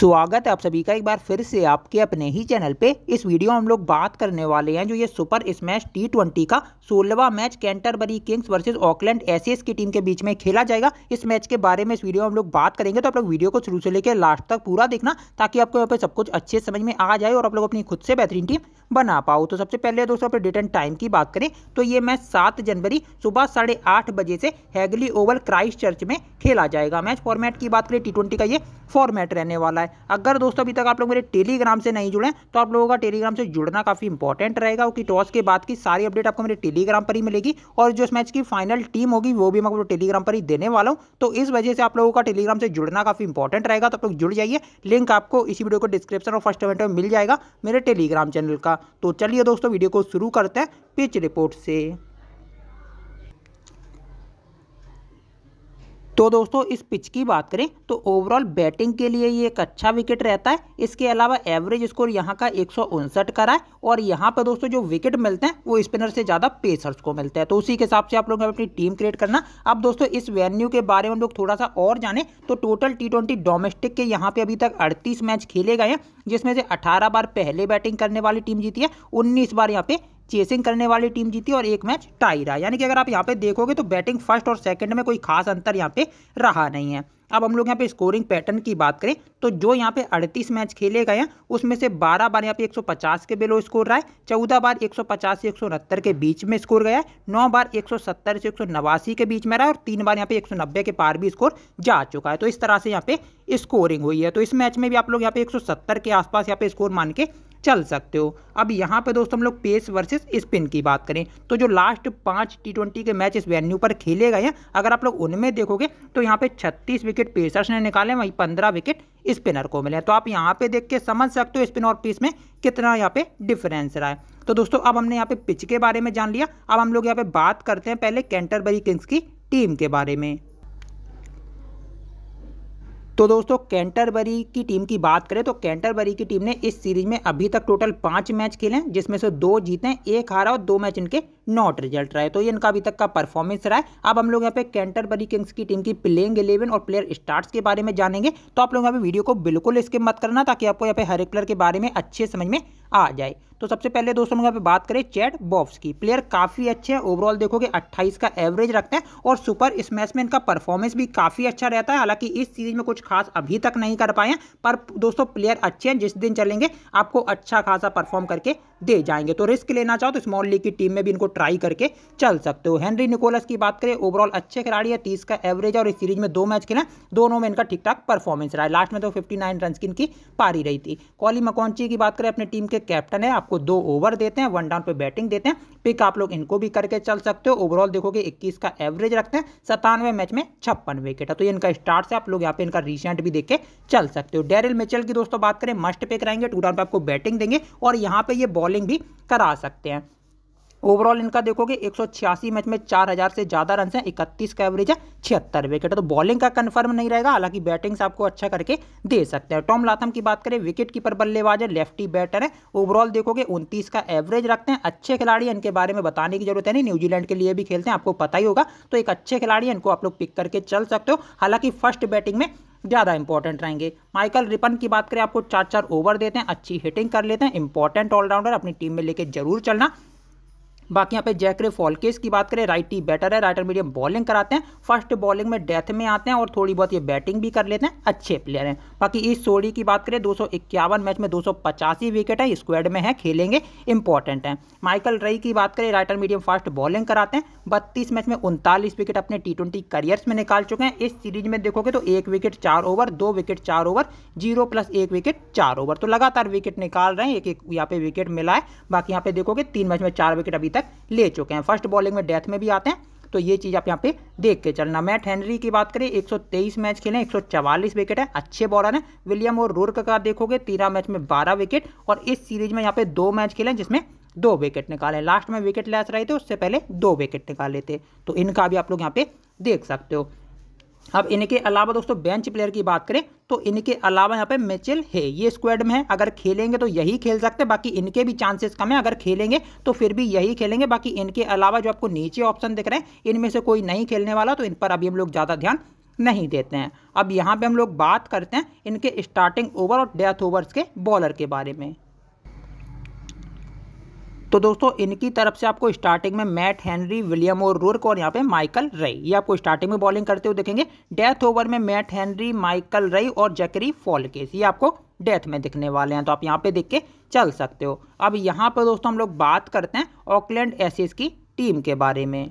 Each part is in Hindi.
स्वागत है आप सभी का एक बार फिर से आपके अपने ही चैनल पे इस वीडियो हम लोग बात करने वाले हैं जो ये सुपर स्मैश टी ट्वेंटी का सोलहवा match Canterbury Kings versus Auckland Aces की टीम के बीच में खेला जाएगा इस मैच के बारे में इस वीडियो हम लोग बात करेंगे तो आप लोग वीडियो को शुरू से लेकर लास्ट तक पूरा देखना ताकि आपको यहाँ पर सब कुछ अच्छे समझ में आ जाए और आप लोग अपनी खुद से बेहतरीन टीम बना पाओ तो सबसे पहले दोस्तों अपने डेट एंड टाइम की बात करें तो ये मैच सात जनवरी सुबह साढ़े आठ बजे से हैगली ओवल क्राइस्ट चर्च में खेला जाएगा मैच फॉर्मेट की बात करें टी का ये फॉर्मेट रहने वाला है अगर दोस्तों अभी तक आप लोग मेरे टेलीग्राम से नहीं जुड़े तो आप लोगों का टेलीग्राम से जुड़ना काफ़ी इंपॉर्टेंट रहेगा क्योंकि टॉस के बाद की सारी अपडेट आपको मेरे टेलीग्राम पर ही मिलेगी और जो इस मैच की फाइनल टीम होगी वो भी मैं आपको टेलीग्राम पर ही देने वाला हूँ तो इस वजह से आप लोगों का टेलीग्राम से जुड़ना काफ़ी इंपॉर्टेंट रहेगा तो आप लोग जुड़ जाइए लिंक आपको इसी वीडियो को डिस्क्रिप्शन और फर्स्ट कमेंट में मिल जाएगा मेरे टेलीग्राम चैनल का तो चलिए दोस्तों वीडियो को शुरू करते हैं पिच रिपोर्ट से तो दोस्तों इस पिच की बात करें तो ओवरऑल बैटिंग के लिए ये एक अच्छा विकेट रहता है इसके अलावा एवरेज स्कोर यहाँ का एक का है और यहाँ पर दोस्तों जो विकेट मिलते हैं वो स्पिनर से ज़्यादा पेसर्स को मिलते हैं तो उसी के हिसाब से आप लोग अपनी टीम क्रिएट करना अब दोस्तों इस वेन्यू के बारे में हम लोग थोड़ा सा और जाने तो टोटल टी डोमेस्टिक के यहाँ पे अभी तक अड़तीस मैच खेले गए हैं जिसमें से अठारह बार पहले बैटिंग करने वाली टीम जीती है उन्नीस बार यहाँ पे चेसिंग करने वाली टीम जीती और एक मैच टाई रहा यानी कि अगर आप यहाँ पे देखोगे तो बैटिंग फर्स्ट और सेकंड में कोई खास अंतर यहाँ पे रहा नहीं है अब हम लोग यहाँ पे स्कोरिंग पैटर्न की बात करें तो जो यहाँ पे 38 मैच खेले गए हैं उसमें से 12 बार यहाँ पे 150 के बिलो स्कोर रहा है 14 बार 150 से एक के बीच में स्कोर गया है नौ बार 170 से एक के बीच में रहा है और तीन बार यहाँ पे एक के पार भी स्कोर जा चुका है तो इस तरह से यहाँ पे स्कोरिंग हुई है तो इस मैच में भी आप लोग यहाँ पे एक के आसपास यहाँ पे स्कोर मान के चल सकते हो अब यहाँ पे दोस्तों हम लोग पेस वर्सेस स्पिन की बात करें तो जो लास्ट पांच टी के मैच इस वेन्यू पर खेले गए हैं अगर आप लोग उनमें देखोगे तो यहाँ पे 36 विकेट विकेट पेसर्स ने निकाले वहीं पंद्रह विकेट स्पिनर को मिले तो आप यहाँ पे देख के समझ सकते हो स्पिन और पीस में कितना यहाँ पे डिफरेंस रहा है तो दोस्तों अब हमने यहाँ पे पिच के बारे में जान लिया अब हम लोग यहाँ पे बात करते हैं पहले कैंटरबरी किंग्स की टीम के बारे में तो दोस्तों कैंटरबरी की टीम की बात करें तो कैंटरबरी की टीम ने इस सीरीज में अभी तक टोटल पाँच मैच खेले हैं जिसमें से दो जीते हैं एक हारा और दो मैच इनके नॉट रिजल्ट रहे तो ये इनका अभी तक का परफॉर्मेंस रहा है अब हम लोग यहाँ पे कैंटरबरी किंग्स की टीम की प्लेइंग इलेवन और प्लेयर स्टार्ट्स के बारे में जानेंगे तो आप लोग यहाँ पे वीडियो को बिल्कुल स्किप मत करना ताकि आपको यहाँ पे हर एक प्लेयर के बारे में अच्छे समझ में आ जाए तो सबसे पहले दोस्तों हम यहाँ पे बात करें चैट बॉब्स की प्लेयर काफ़ी अच्छे हैं ओवरऑल देखोगे 28 का एवरेज रखते हैं और सुपर स्मैश में इनका परफॉर्मेंस भी काफ़ी अच्छा रहता है हालांकि इस सीरीज में कुछ खास अभी तक नहीं कर पाए हैं पर दोस्तों प्लेयर अच्छे हैं जिस दिन चलेंगे आपको अच्छा खासा परफॉर्म करके दे जाएंगे तो रिस्क लेना चाहो तो स्मॉल लीग की टीम में भी इनको ट्राई करके चल सकते हो हेनरी निकोलस की बात करें ओवरऑल अच्छे खिलाड़ी है तीस का एवरेज और इस सीरीज में दो मैच खेला दोनों में इनका ठीक ठाक परफॉर्मेंस रहा है लास्ट में तो फिफ्टी नाइन रन की इनकी पारी रही थी कॉली मकौची की बात करें अपने टीम के कैप्टन है आपको दो ओवर देते हैं वन डाउन पर बैटिंग देते हैं पिक आप लोग इनको भी करके चल सकते हो ओवरऑल देखोगे इक्कीस का एवरेज रखते हैं सतानवे मैच में छप्पन विकेट है तो इनका स्टार्ट से आप लोग यहाँ पे इनका कोफिशियंट भी देख के चल सकते हो डेरिल मिचल की दोस्तों बात करें मस्ट पे कराएंगे टू डाउन पे आपको बैटिंग देंगे और यहाँ पे ये बॉलिंग भी करा सकते हैं ओवरऑल इनका देखोगे एक मैच में चार हजार से ज़्यादा रन है इकतीस का एवरेज है छिहत्तर विकेट है तो बॉलिंग का कन्फर्म नहीं रहेगा हालांकि बैटिंग से आपको अच्छा करके दे सकते हैं टॉम लाथम की बात करें विकेट कीपर बल्लेबाज है लेफ्टी बैटर है ओवरऑल देखोगे उनतीस का एवरेज रखते हैं अच्छे खिलाड़ी इनके बारे में बताने की जरूरत है नहीं न्यूजीलैंड के लिए भी खेलते हैं आपको पता ही होगा तो एक अच्छे खिलाड़ी इनको आप लोग पिक करके चल सकते हो हालांकि फर्स्ट बैटिंग में ज़्यादा इंपॉर्टेंट रहेंगे माइकल रिपन की बात करें आपको चार चार ओवर देते हैं अच्छी हिटिंग कर लेते हैं इंपॉर्टेंट ऑलराउंडर अपनी टीम में लेके जरूर चलना बाकी यहाँ पे जैकरे फॉलकेस की बात करें राइटी बैटर है राइटर मीडियम बॉलिंग कराते हैं फर्स्ट बॉलिंग में डेथ में आते हैं और थोड़ी बहुत ये बैटिंग भी कर लेते हैं अच्छे प्लेयर हैं बाकी इस सोड़ी की बात करें दो मैच में दो विकेट है स्क्वाड में है खेलेंगे इंपॉर्टेंट है माइकल रई की बात करें राइटर मीडियम फास्ट बॉलिंग कराते हैं बत्तीस मैच में उनतालीस विकेट अपने टी ट्वेंटी करियर्स में निकाल चुके हैं इस सीरीज में देखोगे तो एक विकेट चार ओवर दो विकेट चार ओवर जीरो प्लस एक विकेट चार ओवर तो लगातार विकेट निकाल रहे हैं एक एक यहाँ पे विकेट मिला है बाकी यहाँ पे देखोगे तीन मैच में चार विकेट अभी तक तक ले चुके हैं फर्स्ट बॉलिंग में डेथ में भी आते हैं तो ये चीज़ आप यहाँ पे देख के चलना मैट हेनरी की बात करें 123 मैच खेले 144 विकेट है अच्छे बॉलर हैं विलियम और रोर्क का देखोगे तेरह मैच में 12 विकेट और इस सीरीज में यहाँ पे दो मैच खेले जिसमें दो विकेट निकाले लास्ट में विकेट लेस रहे थे उससे पहले दो विकेट निकाले थे तो इनका भी आप लोग यहाँ पे देख सकते हो अब इनके अलावा दोस्तों बेंच प्लेयर की बात करें तो इनके अलावा यहाँ पे मिचेल है ये स्क्वाड में है अगर खेलेंगे तो यही खेल सकते हैं बाकी इनके भी चांसेस कम है अगर खेलेंगे तो फिर भी यही खेलेंगे बाकी इनके अलावा जो आपको नीचे ऑप्शन दिख रहे हैं इनमें से कोई नहीं खेलने वाला तो इन पर अभी हम लोग ज़्यादा ध्यान नहीं देते हैं अब यहाँ पर हम लोग बात करते हैं इनके स्टार्टिंग ओवर और डेथ ओवर्स के बॉलर के बारे में तो दोस्तों इनकी तरफ से आपको स्टार्टिंग में मैट हेनरी विलियम और रूर्क और यहाँ पे माइकल रई ये आपको स्टार्टिंग में बॉलिंग करते हुए देखेंगे डेथ ओवर में मैट हेनरी माइकल रई और जैकरी फॉलकेस ये आपको डेथ में दिखने वाले हैं तो आप यहाँ पे देख के चल सकते हो अब यहाँ पर दोस्तों हम लोग बात करते हैं ऑकलैंड एसिस की टीम के बारे में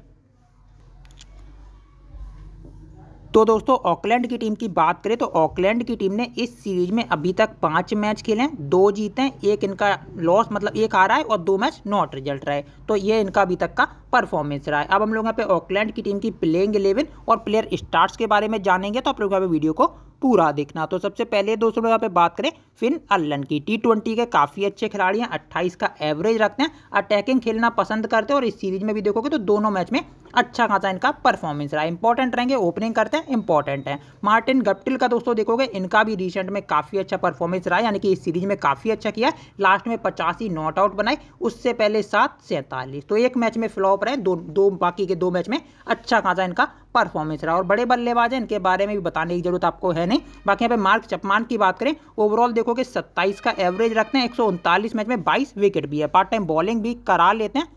तो दोस्तों ऑकलैंड की टीम की बात करें तो ऑकलैंड की टीम ने इस सीरीज में अभी तक पांच मैच खेले हैं दो जीते हैं एक इनका लॉस मतलब एक आ रहा है और दो मैच नॉट रिजल्ट रहा है तो ये इनका अभी तक का परफॉर्मेंस रहा है अब हम लोग यहाँ पे ऑकलैंड की टीम की प्लेइंग इलेवन और प्लेयर स्टार्ट के बारे में जानेंगे तो आप लोग यहाँ पे वीडियो को पूरा देखना तो सबसे पहले दोस्तों यहाँ पे बात करें फिन अल्लन की टी ट्वेंटी के काफ़ी अच्छे खिलाड़ी हैं 28 का एवरेज रखते हैं अटैकिंग खेलना पसंद करते हैं और इस सीरीज में भी देखोगे तो दोनों मैच में अच्छा खासा इनका परफॉर्मेंस रहा इंपॉर्टेंट रहेंगे ओपनिंग करते हैं इंपॉर्टेंट है मार्टिन गप्टिल का दोस्तों देखोगे इनका भी रिसेंट में काफ़ी अच्छा परफॉर्मेंस रहा यानी कि इस सीरीज में काफ़ी अच्छा किया लास्ट में पचासी नॉट आउट बनाए उससे पहले सात सैंतालीस तो एक मैच में फ्लॉप रहे दो दो बाकी के दो मैच में अच्छा खासा इनका परफॉर्मेंस रहा और बड़े बल्लेबाज हैं इनके बारे में भी बताने की जरूरत आपको है नहीं बाकी यहाँ पे मार्क चपमान की बात करें ओवरऑल देखोगे सत्ताईस का एवरेज रखते हैं एक मैच में बाईस विकेट भी है पार्ट टाइम बॉलिंग भी करा लेते हैं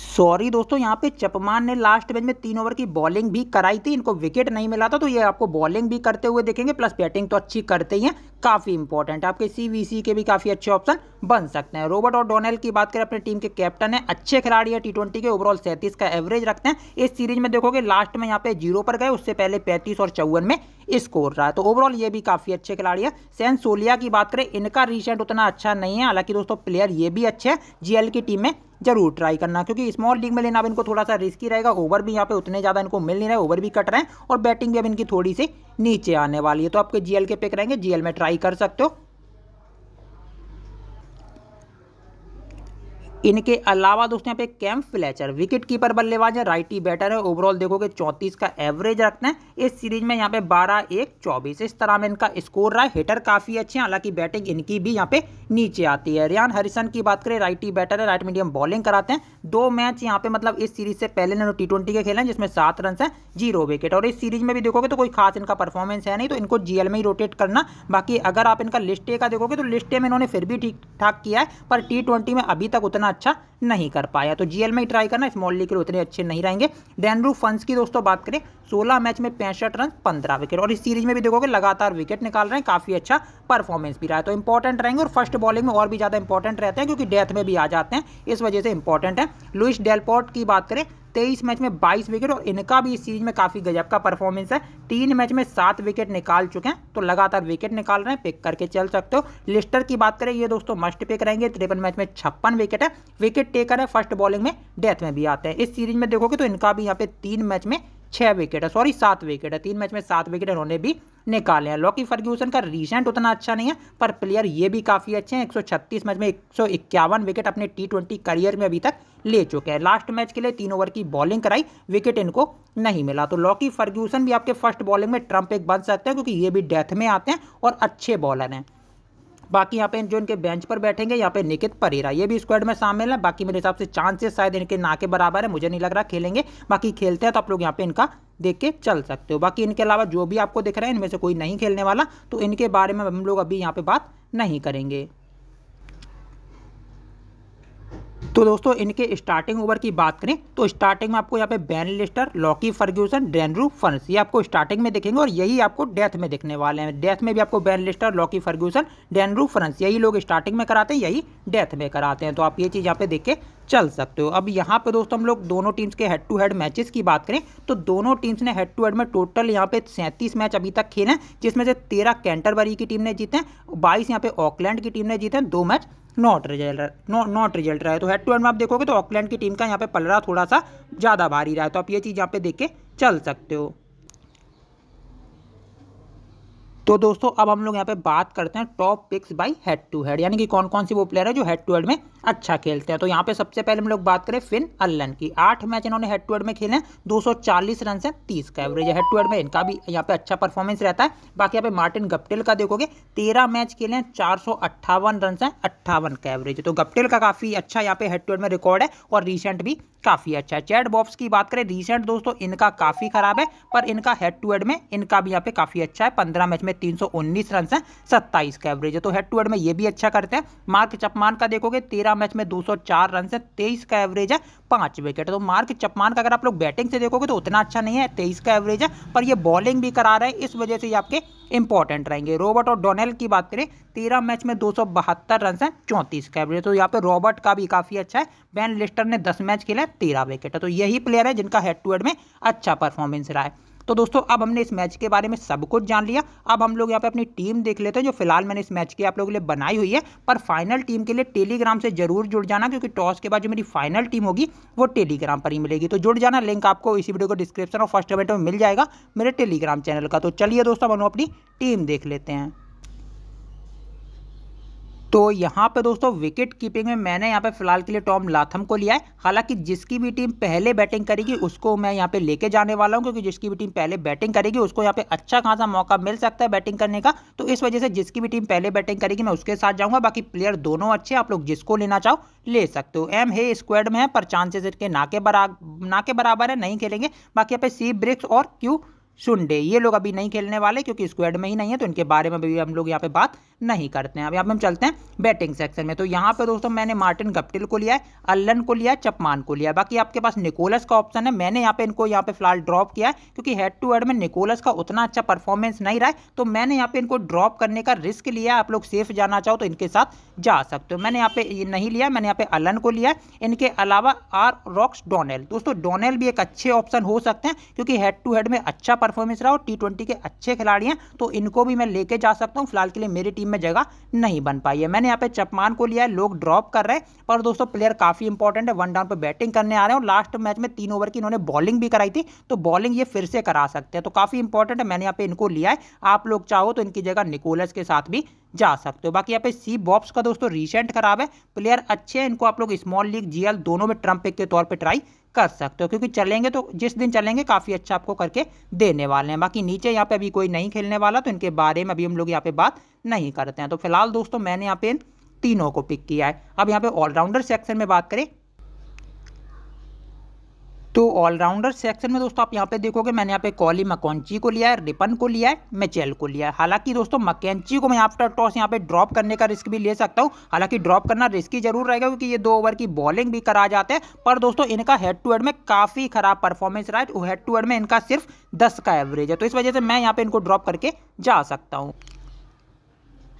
सॉरी दोस्तों यहाँ पे चपमान ने लास्ट बेंच में तीन ओवर की बॉलिंग भी कराई थी इनको विकेट नहीं मिला था तो ये आपको बॉलिंग भी करते हुए देखेंगे प्लस बैटिंग तो अच्छी करते ही हैं काफ़ी इंपॉर्टेंट आपके सी के भी काफ़ी अच्छे ऑप्शन बन सकते हैं रॉबर्ट और डोनेल की बात करें अपनी टीम के कैप्टन है अच्छे खिलाड़ी है टी ट्वेंटी के ओवरऑल सैंतीस का एवरेज रखते हैं इस सीरीज में देखोगे लास्ट में यहाँ पे जीरो पर गए उससे पहले पैंतीस और चौवन में स्कोर रहा है तो ओवरऑल ये भी काफ़ी अच्छे खिलाड़ी है सैन सोलिया की बात करें इनका रिसेंट उतना अच्छा नहीं है हालांकि दोस्तों प्लेयर ये भी अच्छे हैं जीएल की टीम में जरूर ट्राई करना क्योंकि स्मॉल लीग में लेना अब इनको थोड़ा सा रिस्की रहेगा ओवर भी यहाँ पे उतने ज़्यादा इनको मिल नहीं रहा है ओवर भी कट रहे हैं और बैटिंग भी अब इनकी थोड़ी सी नीचे आने वाली है तो आपके जीएल के पिक रहेंगे जीएल में ट्राई कर सकते हो इनके अलावा दोस्तों यहाँ पे कैम्प फ्लैचर विकेट कीपर बल्लेबाज है राइटी बैटर है ओवरऑल देखोगे 34 का एवरेज रखते हैं इस सीरीज में यहाँ पे 12 एक 24 इस तरह में इनका स्कोर रहा है हिटर काफ़ी अच्छे हैं हालांकि बैटिंग इनकी भी यहाँ पे नीचे आती है रियान हरिसन की बात करें राइटी बैटर है राइट मीडियम बॉलिंग कराते हैं दो मैच यहाँ पे मतलब इस सीरीज से पहले इन्होंने टी ट्वेंटी के खेले जिसमें सात रन है जीरो विकेट और इस सीरीज में भी देखोगे तो कोई खास इनका परफॉर्मेंस है नहीं तो इनको जीएल में ही रोटेट करना बाकी अगर आप इनका लिस्टे का देखोगे तो लिस्टे में इन्होंने फिर भी ठीक ठाक किया है पर टी में अभी तक उतना अच्छा नहीं कर पाया तो जीएल में ही ट्राई करना स्मॉल लीग के लिए उतने अच्छे नहीं रहेंगे डेनरू फंस की दोस्तों बात करें 16 मैच में पैंसठ रन 15 विकेट और इस सीरीज में भी देखोगे लगातार विकेट निकाल रहे हैं काफ़ी अच्छा परफॉर्मेंस भी रहा है तो इंपॉर्टेंट रहेंगे और फर्स्ट बॉलिंग में और भी ज़्यादा इंपॉर्टेंट रहते हैं क्योंकि डेथ में भी आ जाते हैं इस वजह से इंपॉर्टेंट है लुइस डेलपोर्ट की बात करें तेईस मैच में बाईस विकेट और इनका भी इस सीरीज में काफ़ी गजब का परफॉर्मेंस है तीन मैच में सात विकेट निकाल चुके हैं तो लगातार विकेट निकाल रहे हैं पिक करके चल सकते हो लिस्टर की बात करें ये दोस्तों मस्ट पिक रहेंगे त्रिपन मैच में छप्पन विकेट है विकेट टेकर है फर्स्ट बॉलिंग में डेथ में भी आते हैं इस सीरीज में देखोगे तो इनका भी यहाँ पे तीन मैच में छः विकेट है सॉरी सात विकेट है तीन मैच में सात विकेट इन्होंने भी निकाले हैं लॉकी फर्ग्यूसन का रिसेंट उतना अच्छा नहीं है पर प्लेयर ये भी काफ़ी अच्छे हैं 136 मैच में एक विकेट अपने टी ट्वेंटी करियर में अभी तक ले चुके हैं लास्ट मैच के लिए तीन ओवर की बॉलिंग कराई विकेट इनको नहीं मिला तो लॉकी फर्ग्यूसन भी आपके फर्स्ट बॉलिंग में ट्रंप एक बन सकते हैं क्योंकि ये भी डेथ में आते हैं और अच्छे बॉलर हैं बाकी यहाँ पे जो इनके बेंच पर बैठेंगे यहाँ पे निकित परेरा ये भी स्क्वाड में शामिल है बाकी मेरे हिसाब से चांसेस शायद इनके ना के बराबर है मुझे नहीं लग रहा खेलेंगे बाकी खेलते हैं तो आप लोग यहाँ पे इनका देख के चल सकते हो बाकी इनके अलावा जो भी आपको दिख रहा है इनमें से कोई नहीं खेलने वाला तो इनके बारे में हम लोग अभी यहाँ पे बात नहीं करेंगे तो दोस्तों इनके स्टार्टिंग ओवर की बात करें तो स्टार्टिंग में आपको यहाँ पे बैन लिस्टर लॉकी फर्ग्यूसन डेनरू फंस ये आपको स्टार्टिंग में दिखेंगे और यही आपको डेथ में दिखने वाले हैं डेथ में भी आपको बैन लिस्टर लॉकी फर्ग्यूसन डेनरू फ्रंस यही लोग स्टार्टिंग में कराते हैं यही डेथ में कराते हैं तो आप ये चीज़ यहाँ पे देख के चल सकते हो अब यहाँ पे दोस्तों हम लोग दोनों टीम्स के हेड टू हेड मैचेस की बात करें तो दोनों टीम्स ने हेड टू हेड में टोटल यहाँ पे सैंतीस मैच अभी तक खेले हैं जिसमें से तेरह कैंटरबरी की टीम ने जीते हैं बाईस यहाँ पे ऑकलैंड की टीम ने जीते हैं दो match not result not result रहा है तो हेड टू हेड में आप देखोगे तो ऑकलैंड की टीम का यहाँ पे पलड़ा थोड़ा सा ज़्यादा भारी रहा है तो आप ये चीज़ यहाँ पे देख के चल सकते हो तो दोस्तों अब हम लोग यहाँ पे बात करते हैं top picks by head to head यानी कि कौन कौन सी वो प्लेयर है जो हेड टू हेड में अच्छा खेलते हैं तो यहाँ पे सबसे पहले हम लोग बात करें फिन अल्लन की आठ मैच इन्होंने हेड टू हेड में खेले हैं 240 रन से 30 का एवरेज है हेड टू हेड में इनका भी यहाँ पे अच्छा परफॉर्मेंस रहता है बाकी यहाँ पे मार्टिन गप्टिल का देखोगे तेरह मैच खेले हैं चार रन से अट्ठावन का एवरेज तो गप्टिल का काफ़ी अच्छा यहाँ पे हेड टू हेड में रिकॉर्ड है और रिसेंट भी काफ़ी अच्छा है चैट बॉब्स की बात करें रिसेंट दोस्तों इनका काफ़ी खराब है पर इनका हेड टू हेड में इनका भी यहाँ पे काफ़ी अच्छा है पंद्रह मैच में तीन रन है सत्ताईस का एवरेज है तो हेड टू हेड में ये भी अच्छा करते हैं मार्क चपमान का देखोगे तेरह मैच में दो रन है तेईस का एवरेज है पांच विकेट तो मार्क चपमान का अगर आप लोग बैटिंग से देखोगे तो उतना अच्छा नहीं है तेईस का एवरेज है पर ये बॉलिंग भी करा रहे हैं इस वजह से ये आपके इंपॉर्टेंट रहेंगे रॉबर्ट और डोनेल की बात करें तेरह मैच में दो सौ बहत्तर रन है चौंतीस का एवरेज तो यहाँ पे रॉबर्ट का भी काफ़ी अच्छा है बैन लिस्टर ने दस मैच खेला है तेरह विकेट है तो यही प्लेयर है जिनका हेड टू हेड में अच्छा परफॉर्मेंस रहा है तो दोस्तों अब हमने इस मैच के बारे में सब कुछ जान लिया अब हम लोग यहाँ पे अपनी टीम देख लेते हैं जो फिलहाल मैंने इस मैच की आप लोगों के लिए बनाई हुई है पर फाइनल टीम के लिए टेलीग्राम से जरूर जुड़ जाना क्योंकि टॉस के बाद जो मेरी फाइनल टीम होगी वो टेलीग्राम पर ही मिलेगी तो जुड़ जाना लिंक आपको इसी वीडियो को डिस्क्रिप्शन और फर्स्ट कमेंट में मिल जाएगा मेरे टेलीग्राम चैनल का तो चलिए दोस्तों हम अपनी टीम देख लेते हैं तो यहाँ पर दोस्तों विकेट कीपिंग में मैंने यहाँ पे फिलहाल के लिए टॉम लाथम को लिया है हालांकि जिसकी भी टीम पहले बैटिंग करेगी उसको मैं यहाँ पे लेके जाने वाला हूँ क्योंकि जिसकी भी टीम पहले बैटिंग करेगी उसको यहाँ पे अच्छा खासा मौका मिल सकता है बैटिंग करने का तो इस वजह से जिसकी भी टीम पहले बैटिंग करेगी मैं उसके साथ जाऊँगा बाकी प्लेयर दोनों अच्छे आप लोग जिसको लेना चाहो ले सकते हो एम है स्क्वाड में है पर चांसेस इसके ना के बराबर ना के बराबर है नहीं खेलेंगे बाकी यहाँ पे सी ब्रिक्स और क्यू सुनडे ये लोग अभी नहीं खेलने वाले क्योंकि स्क्वाड में ही नहीं है तो इनके बारे में भी हम लोग यहाँ पे बात नहीं करते हैं अभी अब हम चलते हैं बैटिंग सेक्शन में तो यहाँ पर दोस्तों मैंने मार्टिन गप्टिल को लिया है अल्लन को लिया है चपमान को लिया बाकी आपके पास निकोलस का ऑप्शन है मैंने यहाँ पे इनको यहाँ पे फिलहाल ड्रॉप किया क्योंकि हेड टू हेड में निकोलस का उतना अच्छा परफॉर्मेंस नहीं रहा है तो मैंने यहाँ पे इनको ड्रॉप करने का रिस्क लिया आप लोग सेफ जाना चाहो तो इनके साथ जा सकते हो मैंने यहाँ पे नहीं लिया मैंने यहाँ पे अलन को लिया इनके अलावा आर रॉक्स डोनेल दोस्तों डोनेल भी एक अच्छे ऑप्शन हो सकते हैं क्योंकि हेड टू हेड में अच्छा परफॉर्मेंस रहा और टी के अच्छे खिलाड़ी हैं तो इनको भी मैं लेके जा सकता हूँ फिलहाल के लिए मेरी टीम में जगह नहीं बन पाई है मैंने यहाँ पे चपमान को लिया है लोग ड्रॉप कर रहे हैं पर दोस्तों प्लेयर काफ़ी इंपॉर्टेंट है वन डाउन पर बैटिंग करने आ रहे हैं और लास्ट मैच में तीन ओवर की इन्होंने बॉलिंग भी कराई थी तो बॉलिंग ये फिर से करा सकते हैं तो काफ़ी इंपॉर्टेंट है मैंने यहाँ पे इनको लिया है आप लोग चाहो तो इनकी जगह निकोलस के साथ भी जा सकते हो बाकी यहाँ पे सी बॉब्स का दोस्तों रिसेंट खराब है प्लेयर अच्छे हैं इनको आप लोग स्मॉल लीग जीएल दोनों में ट्रम्प पिक के तौर पर ट्राई कर सकते हो क्योंकि चलेंगे तो जिस दिन चलेंगे काफ़ी अच्छा आपको करके देने वाले हैं बाकी नीचे यहाँ पे अभी कोई नहीं खेलने वाला तो इनके बारे में अभी हम लोग यहाँ पे बात नहीं करते हैं तो फिलहाल दोस्तों मैंने यहाँ पे इन तीनों को पिक किया है अब यहाँ पे ऑलराउंडर सेक्शन में बात करें तो ऑलराउंडर सेक्शन में दोस्तों आप यहाँ पे देखोगे मैंने यहाँ पे कॉली मकौची को लिया है रिपन को लिया है मेचेल को लिया है हालांकि दोस्तों मकैंची को मैं आफ्टर टॉस यहाँ पे ड्रॉप करने का रिस्क भी ले सकता हूँ हालांकि ड्रॉप करना रिस्की जरूर रहेगा क्योंकि ये दो ओवर की बॉलिंग भी करा जाते हैं पर दोस्तों इनका हेड टू हेड में काफ़ी खराब परफॉर्मेंस रहा है हेड टू हेड में इनका सिर्फ दस का एवरेज है तो इस वजह से मैं यहाँ पे इनको ड्रॉप करके जा सकता हूँ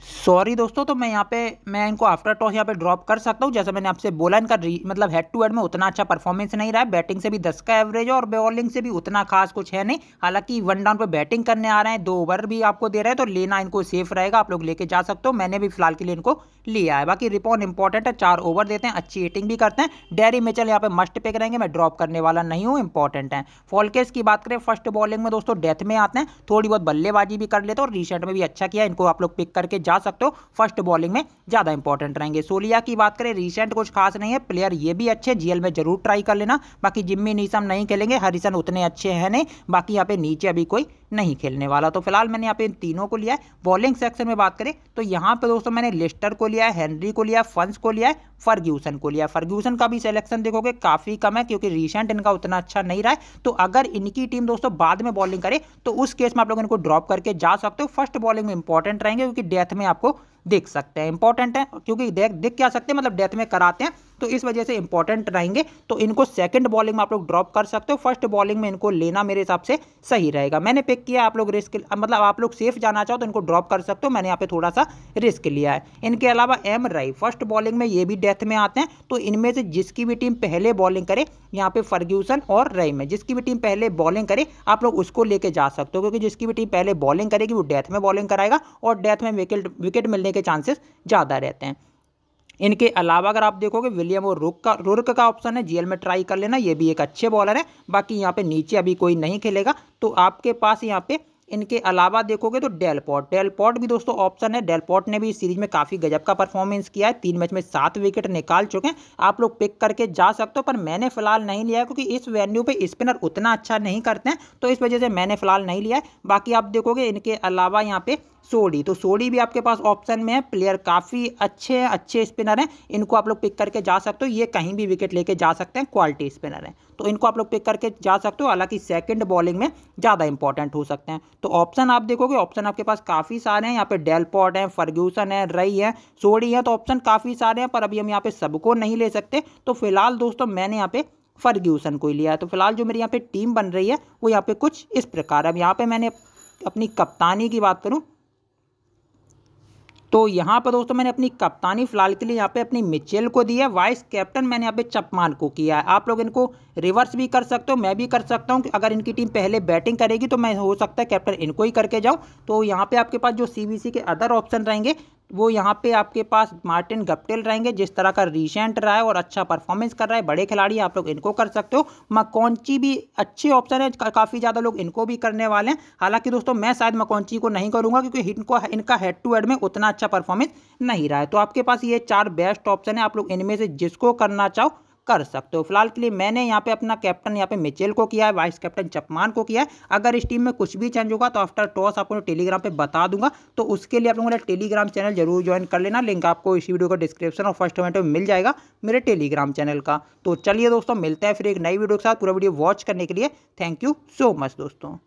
सॉरी दोस्तों तो मैं यहाँ पे मैं इनको आफ्टर टॉस यहाँ पे ड्रॉप कर सकता हूँ जैसे मैंने आपसे बोला इनका मतलब हेड टू हेड में उतना अच्छा परफॉर्मेंस नहीं रहा है बैटिंग से भी दस का एवरेज है और बॉलिंग से भी उतना खास कुछ है नहीं हालांकि वन डाउन पे बैटिंग करने आ रहे हैं दो ओवर भी आपको दे रहे हैं तो लेना इनको सेफ रहेगा आप लोग लेके जा सकते हो मैंने भी फिलहाल के लिए इनको लिया है बाकी रिपोर्ट इंपॉर्टेंट है चार ओवर देते हैं अच्छी हिटिंग भी करते हैं डेरी मिचल यहाँ पे मस्ट पिक रहेंगे मैं ड्रॉप करने वाला नहीं हूँ इंपॉर्टेंट है फॉलकेस की बात करें फर्स्ट बॉलिंग में दोस्तों डेथ में आते हैं थोड़ी बहुत बल्लेबाजी भी कर लेते हैं और रिसेंट में भी अच्छा किया इनको आप लोग पिक करके जा सकते हो फर्स्ट बॉलिंग में ज़्यादा इंपॉर्टेंट रहेंगे सोलिया की बात करें रिसेंट कुछ खास नहीं है प्लेयर ये भी अच्छे जीएल में जरूर ट्राई कर लेना बाकी जिम्मी नीसम नहीं खेलेंगे हरिसन उतने अच्छे हैं नहीं बाकी यहाँ पे नीचे अभी कोई नहीं खेलने वाला तो फिलहाल मैंने यहाँ पे इन तीनों को लिया है बॉलिंग सेक्शन में बात करें तो यहाँ पे दोस्तों मैंने लिस्टर को लिया लिया है हेनरी को लिया है फंस को लिया है फर्ग्यूसन को लिया फर्ग्यूसन का भी सिलेक्शन देखोगे काफ़ी कम है क्योंकि रिसेंट इनका उतना अच्छा नहीं रहा है तो अगर इनकी टीम दोस्तों बाद में बॉलिंग करे तो उस केस में आप लोग इनको ड्रॉप करके जा सकते हो फर्स्ट बॉलिंग में इंपॉर्टेंट रहेंगे क्योंकि डेथ में आपको देख सकते हैं इंपॉर्टेंट है क्योंकि देख देख क्या सकते हैं मतलब डेथ में कराते हैं तो इस वजह से इंपॉर्टेंट रहेंगे तो इनको सेकंड बॉलिंग में आप लोग ड्रॉप कर सकते हो फर्स्ट बॉलिंग में इनको लेना मेरे हिसाब से सही रहेगा मैंने पिक किया आप लोग रिस्क मतलब आप लोग सेफ जाना चाहो तो इनको ड्रॉप कर सकते हो मैंने यहाँ पे थोड़ा सा रिस्क लिया है इनके अलावा एम राई फर्स्ट बॉलिंग में ये भी डेथ में आते हैं तो इनमें से जिसकी भी टीम पहले बॉलिंग करे यहाँ पे फर्ग्यूसन और रई में जिसकी भी टीम पहले बॉलिंग करे आप लोग उसको लेके जा सकते हो क्योंकि जिसकी भी टीम पहले बॉलिंग करेगी वो डेथ में बॉलिंग कराएगा और डेथ में विकेट विकेट मिलने होने के चांसेस ज़्यादा रहते हैं इनके अलावा अगर आप देखोगे विलियम और रुक का रुर्क का ऑप्शन है जीएल में ट्राई कर लेना ये भी एक अच्छे बॉलर है बाकी यहाँ पे नीचे अभी कोई नहीं खेलेगा तो आपके पास यहाँ पे इनके अलावा देखोगे तो डेलपॉट डेलपॉट भी दोस्तों ऑप्शन है डेलपॉट ने भी इस सीरीज में काफ़ी गजब का परफॉर्मेंस किया है तीन मैच में सात विकेट निकाल चुके हैं आप लोग पिक करके जा सकते हो पर मैंने फिलहाल नहीं लिया क्योंकि इस वेन्यू पर स्पिनर उतना अच्छा नहीं करते हैं तो इस वजह से मैंने फिलहाल नहीं लिया है बाकी आप देखोगे इनके अलावा यहाँ पे सोडी तो सोडी भी आपके पास ऑप्शन में है प्लेयर काफ़ी अच्छे अच्छे स्पिनर हैं इनको आप लोग पिक करके जा सकते हो ये कहीं भी विकेट लेके जा सकते हैं क्वालिटी स्पिनर हैं तो इनको आप लोग पिक करके जा सकते हो हालांकि सेकंड बॉलिंग में ज़्यादा इंपॉर्टेंट हो सकते हैं तो ऑप्शन आप देखोगे ऑप्शन आपके पास काफ़ी सारे हैं यहाँ पे डेलपॉट है फर्ग्यूसन है रई है सोडी है तो ऑप्शन काफ़ी सारे हैं पर अभी हम यहाँ पे सबको नहीं ले सकते तो फिलहाल दोस्तों मैंने यहाँ पे फर्ग्यूसन को ही लिया है तो फिलहाल जो मेरी यहाँ पे टीम बन रही है वो यहाँ पे कुछ इस प्रकार अब यहाँ पे मैंने अपनी कप्तानी की बात करूँ तो यहाँ पर दोस्तों मैंने अपनी कप्तानी फिलहाल के लिए यहाँ पे अपनी मिचेल को दी है वाइस कैप्टन मैंने यहाँ पे चपमान को किया है आप लोग इनको रिवर्स भी कर सकते हो मैं भी कर सकता हूँ अगर इनकी टीम पहले बैटिंग करेगी तो मैं हो सकता है कैप्टन इनको ही करके जाऊँ तो यहाँ पे आपके पास जो सी के अदर ऑप्शन रहेंगे वो यहाँ पे आपके पास मार्टिन गप्टिल रहेंगे जिस तरह का रिसेंट रहा है और अच्छा परफॉर्मेंस कर रहा है बड़े खिलाड़ी आप लोग इनको कर सकते हो मकौची भी अच्छे ऑप्शन है काफ़ी ज़्यादा लोग इनको भी करने वाले हैं हालांकि दोस्तों मैं शायद मकौची को नहीं करूँगा क्योंकि इनको इनका हेड टू हेड में उतना अच्छा परफॉर्मेंस नहीं रहा है तो आपके पास ये चार बेस्ट ऑप्शन है आप लोग इनमें से जिसको करना चाहो कर सकते हो फिलहाल के लिए मैंने यहाँ पे अपना कैप्टन यहाँ पे मिचेल को किया है वाइस कैप्टन चपमान को किया है अगर इस टीम में कुछ भी चेंज होगा तो आफ्टर टॉस आपको टेलीग्राम पर बता दूंगा तो उसके लिए आप लोगों ने टेलीग्राम चैनल जरूर ज्वाइन कर लेना लिंक आपको इस वीडियो का डिस्क्रिप्शन और फर्स्ट कमेंट में मिल जाएगा मेरे टेलीग्राम चैनल का तो चलिए दोस्तों मिलते हैं फिर एक नई वीडियो के साथ पूरा वीडियो वॉच करने के लिए थैंक यू सो मच दोस्तों